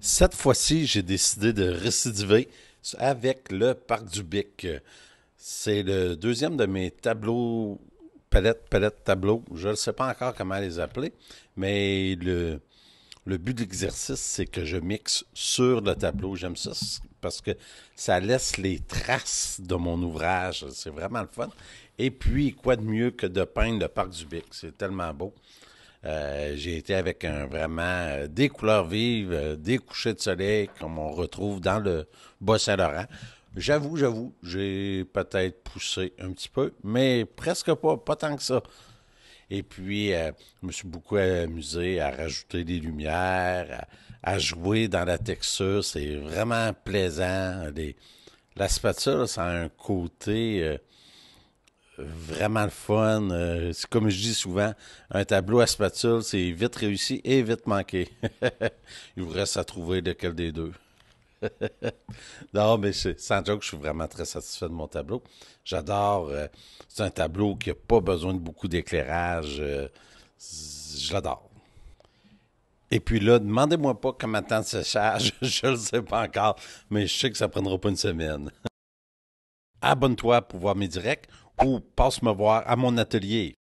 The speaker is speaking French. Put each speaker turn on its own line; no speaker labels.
Cette fois-ci, j'ai décidé de récidiver avec le Parc du Bic. C'est le deuxième de mes tableaux, palettes, palette tableaux. Je ne sais pas encore comment les appeler, mais le, le but de l'exercice, c'est que je mixe sur le tableau. J'aime ça parce que ça laisse les traces de mon ouvrage. C'est vraiment le fun. Et puis, quoi de mieux que de peindre le Parc du Bic? C'est tellement beau. Euh, j'ai été avec un, vraiment euh, des couleurs vives, euh, des couchers de soleil comme on retrouve dans le Bas-Saint-Laurent. J'avoue, j'avoue, j'ai peut-être poussé un petit peu, mais presque pas, pas tant que ça. Et puis, je me suis beaucoup amusé à rajouter des lumières, à, jouer dans la texture. C'est vraiment plaisant. L'aspect la spatule, ça a un côté vraiment le fun. Euh, comme je dis souvent, un tableau à spatule, c'est vite réussi et vite manqué. Il vous reste à trouver lequel des deux. non, mais sans joke, je suis vraiment très satisfait de mon tableau. J'adore. Euh, c'est un tableau qui n'a pas besoin de beaucoup d'éclairage. Euh, je l'adore. Et puis là, demandez-moi pas comment temps de séchage, je ne le sais pas encore, mais je sais que ça prendra pas une semaine. Abonne-toi pour voir Mes Directs ou passe me voir à mon atelier.